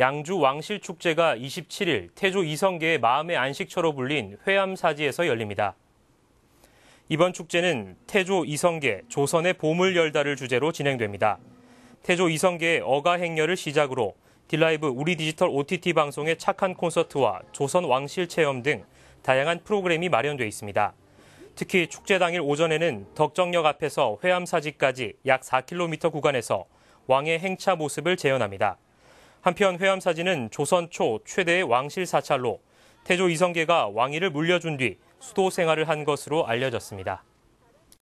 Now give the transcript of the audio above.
양주 왕실 축제가 27일 태조 이성계의 마음의 안식처로 불린 회암사지에서 열립니다. 이번 축제는 태조 이성계 조선의 보물 열다를 주제로 진행됩니다. 태조 이성계의 어가 행렬을 시작으로 딜라이브 우리 디지털 OTT 방송의 착한 콘서트와 조선 왕실 체험 등 다양한 프로그램이 마련돼 있습니다. 특히 축제 당일 오전에는 덕정역 앞에서 회암사지까지 약 4km 구간에서 왕의 행차 모습을 재현합니다. 한편 회암 사진은 조선 초 최대의 왕실 사찰로 태조 이성계가 왕위를 물려준 뒤 수도 생활을 한 것으로 알려졌습니다.